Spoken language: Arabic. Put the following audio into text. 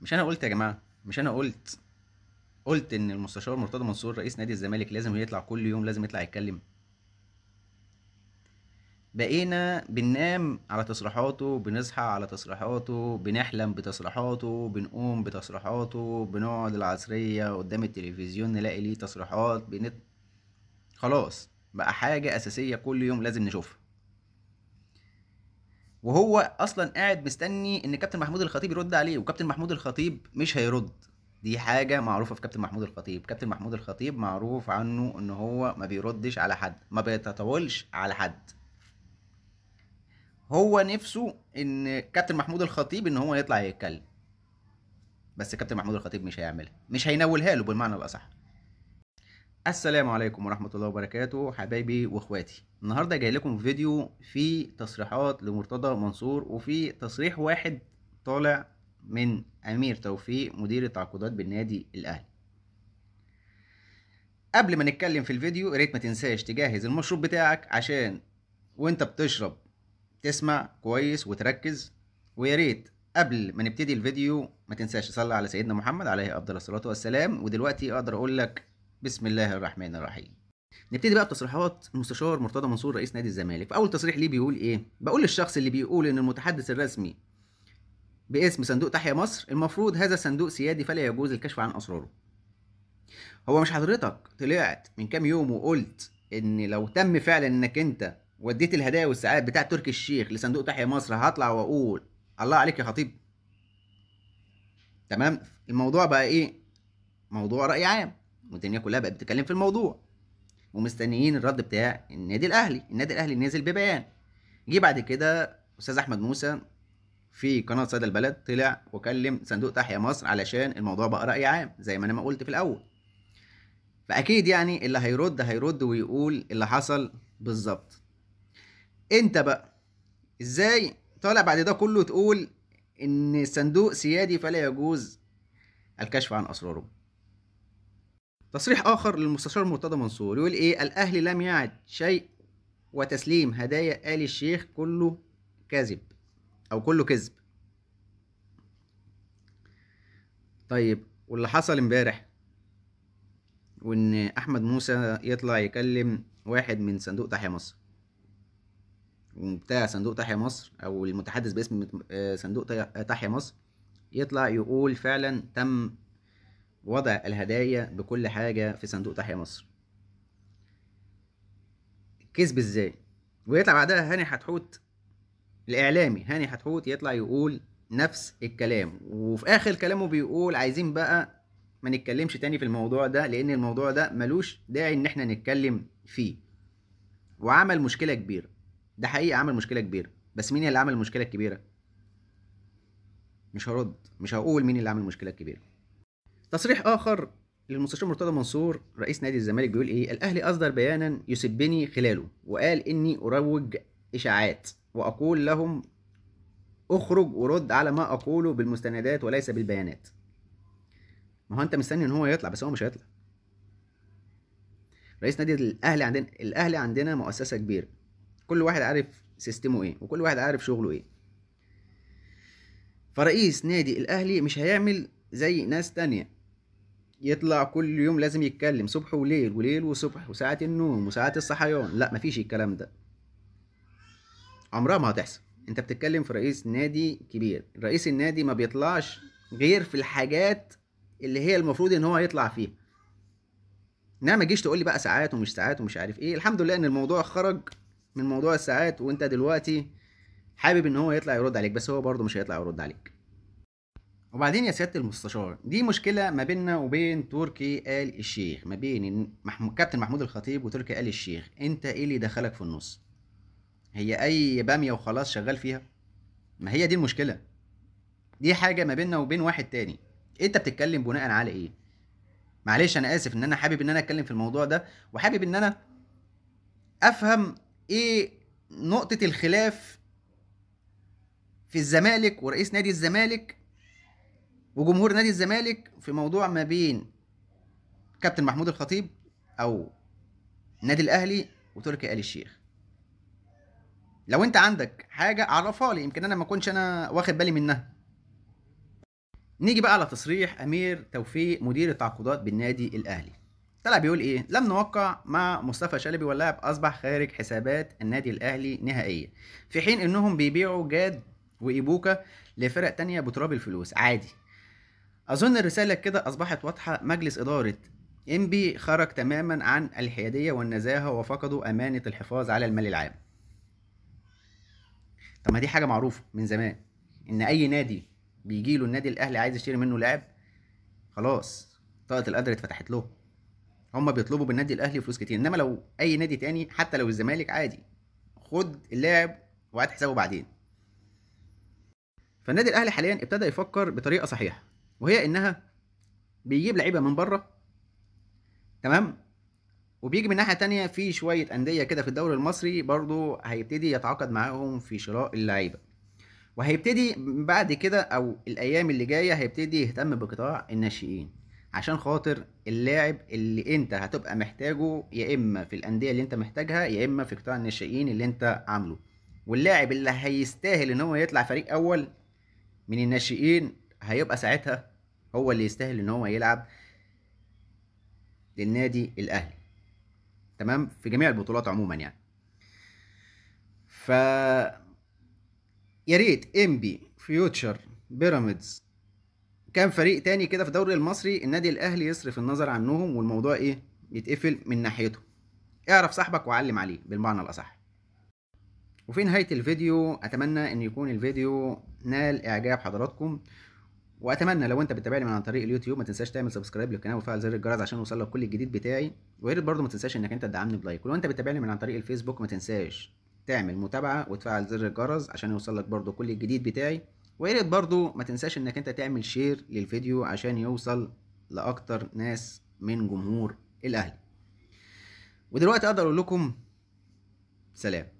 مش انا قلت يا جماعه مش انا قلت قلت ان المستشار مرتضى منصور رئيس نادي الزمالك لازم يطلع كل يوم لازم يطلع يتكلم بقينا بننام على تصريحاته بنصحى على تصريحاته بنحلم بتصريحاته بنقوم بتصريحاته بنقعد العصرية قدام التلفزيون نلاقي ليه تصريحات بنت... خلاص بقى حاجة أساسية كل يوم لازم نشوفها وهو اصلا قاعد مستني ان كابتن محمود الخطيب يرد عليه وكابتن محمود الخطيب مش هيرد دي حاجة معروفة في كابتن محمود الخطيب كابتن محمود الخطيب معروف عنه ان هو ما بيردش على حد ما بيتطولش على حد هو نفسه ان كابتن محمود الخطيب ان هو يطلع يتكلم بس كابتن محمود الخطيب مش هيعملها مش هينولها له بالمعنى الاصح السلام عليكم ورحمة الله وبركاته حبايبي واخواتي النهاردة جاي لكم فيديو فيه تصريحات لمرتضى منصور وفي تصريح واحد طالع من أمير توفيق مدير التعاقدات بالنادي الأهلي قبل ما نتكلم في الفيديو ريت ما تنساش تجهز المشروب بتاعك عشان وانت بتشرب تسمع كويس وتركز ويا ريت قبل ما نبتدي الفيديو ما تنساش تصلي على سيدنا محمد عليه افضل الصلاه والسلام ودلوقتي اقدر اقول لك بسم الله الرحمن الرحيم نبتدي بقى بتصريحات المستشار مرتضى منصور رئيس نادي الزمالك فاول تصريح ليه بيقول ايه بقول للشخص اللي بيقول ان المتحدث الرسمي باسم صندوق تحيا مصر المفروض هذا صندوق سيادي فلا يجوز الكشف عن اسراره هو مش حضرتك طلعت من كام يوم وقلت ان لو تم فعلا انك انت وديت الهدايا والساعات بتاع تركي الشيخ لصندوق تحيا مصر هطلع واقول الله عليك يا خطيب تمام الموضوع بقى ايه موضوع راي عام والدنيا كلها بقت بتتكلم في الموضوع ومستنيين الرد بتاع النادي الاهلي النادي الاهلي نزل ببيان جه بعد كده استاذ احمد موسى في قناه صدى البلد طلع وكلم صندوق تحيا مصر علشان الموضوع بقى راي عام زي ما انا ما قلت في الاول فاكيد يعني اللي هيرد هيرد ويقول اللي حصل بالظبط انت بقى ازاي طالع بعد ده كله تقول ان الصندوق سيادي فلا يجوز الكشف عن اسراره تصريح آخر للمستشار مرتضى منصور يقول إيه الأهلي لم يعد شيء وتسليم هدايا آل الشيخ كله كذب أو كله كذب طيب واللي حصل امبارح وإن أحمد موسى يطلع يكلم واحد من صندوق تحيا مصر بتاع صندوق تحيا مصر أو المتحدث باسم آه، صندوق تحيا مصر يطلع يقول فعلا تم وضع الهدايا بكل حاجة في صندوق تحيا مصر كسب ازاي ويطلع بعدها هاني حتحوت الإعلامي هاني حتحوت يطلع يقول نفس الكلام وفي آخر كلامه بيقول عايزين بقى ما نتكلمش تاني في الموضوع ده لأن الموضوع ده ملوش داعي إن احنا نتكلم فيه وعمل مشكلة كبيرة ده حقيقي عمل مشكلة كبيرة بس مين اللي عمل المشكلة الكبيرة؟ مش هرد مش هقول مين اللي عمل المشكلة الكبيرة تصريح آخر للمستشار مرتضى منصور رئيس نادي الزمالك بيقول ايه الاهلي اصدر بيانا يسبني خلاله وقال اني اروج اشاعات واقول لهم اخرج ورد على ما اقوله بالمستندات وليس بالبيانات ما هو انت مستني ان هو يطلع بس هو مش هيطلع رئيس نادي الاهلي عندنا الاهلي عندنا مؤسسه كبيره كل واحد عارف سيستمه ايه وكل واحد عارف شغله ايه فرئيس نادي الاهلي مش هيعمل زي ناس تانية يطلع كل يوم لازم يتكلم صبح وليل وليل وصبح وساعة النوم وساعة الصحيان لا مفيش الكلام ده عمرها ما هتحصل انت بتتكلم في رئيس نادي كبير رئيس النادي ما بيطلعش غير في الحاجات اللي هي المفروض ان هو يطلع فيها انما ما تجيش تقول لي بقى ساعات ومش ساعات ومش عارف ايه الحمد لله ان الموضوع خرج من موضوع الساعات وانت دلوقتي حابب ان هو يطلع يرد عليك بس هو برضه مش هيطلع يرد عليك وبعدين يا سياده المستشار دي مشكله ما بيننا وبين تركي ال الشيخ ما بين محمو... كابتن محمود الخطيب وتركي ال الشيخ انت ايه اللي دخلك في النص هي اي باميه وخلاص شغال فيها ما هي دي المشكله دي حاجه ما بيننا وبين واحد تاني انت بتتكلم بناء على ايه معلش انا اسف ان انا حابب ان انا اتكلم في الموضوع ده وحابب ان انا افهم ايه نقطه الخلاف في الزمالك ورئيس نادي الزمالك وجمهور نادي الزمالك في موضوع ما بين كابتن محمود الخطيب او النادي الاهلي وتركي آل الشيخ لو انت عندك حاجه عرفها لي يمكن انا ما اكونش انا واخد بالي منها نيجي بقى على تصريح امير توفيق مدير التعاقدات بالنادي الاهلي طلع بيقول ايه لم نوقع مع مصطفى شلبي واللاعب اصبح خارج حسابات النادي الاهلي نهائيا في حين انهم بيبيعوا جاد وايبوكا لفرق تانية بتراب الفلوس عادي أظن الرسالة كده أصبحت واضحة مجلس إدارة إنبي خرج تماما عن الحيادية والنزاهة وفقدوا أمانة الحفاظ على المال العام طب ما دي حاجة معروفة من زمان إن أي نادي بيجي له النادي الأهلي عايز يشتري منه لاعب خلاص طاقة القدر اتفتحت له هما بيطلبوا بالنادي الأهلي فلوس كتير إنما لو أي نادي تاني حتى لو الزمالك عادي خد اللاعب وهات حسابه بعدين فالنادي الأهلي حاليا ابتدى يفكر بطريقة صحيحة وهي انها بيجيب لعيبه من بره تمام وبيجي من ناحيه تانية في شويه انديه كده في الدوري المصري برضو هيبتدي يتعاقد معاهم في شراء اللعيبه وهيبتدي بعد كده او الايام اللي جايه هيبتدي يهتم بقطاع الناشئين عشان خاطر اللاعب اللي انت هتبقى محتاجه يا اما في الانديه اللي انت محتاجها يا اما في قطاع الناشئين اللي انت عامله واللاعب اللي هيستاهل ان هو يطلع فريق اول من الناشئين هيبقى ساعتها هو اللي يستاهل ان هو يلعب للنادي الاهلي تمام في جميع البطولات عموما يعني ف يا ريت انبي فيوتشر بيراميدز كان فريق تاني كده في الدوري المصري النادي الاهلي يصرف النظر عنهم والموضوع ايه يتقفل من ناحيته اعرف صاحبك وعلم عليه بالمعنى الاصح وفي نهايه الفيديو اتمنى ان يكون الفيديو نال اعجاب حضراتكم واتمنى لو انت بتتابعني من عن طريق اليوتيوب ما تنساش تعمل سبسكرايب للقناه وفعل زر الجرس عشان يوصل لك كل الجديد بتاعي ويا ريت برضه ما تنساش انك انت تدعمني بلايك ولو انت بتتابعني من عن طريق الفيسبوك ما تنساش تعمل متابعه وتفعل زر الجرس عشان يوصل لك برضه كل الجديد بتاعي ويا ريت برضه ما تنساش انك انت تعمل شير للفيديو عشان يوصل لاكتر ناس من جمهور الاهلي ودلوقتي اقدر اقول لكم سلام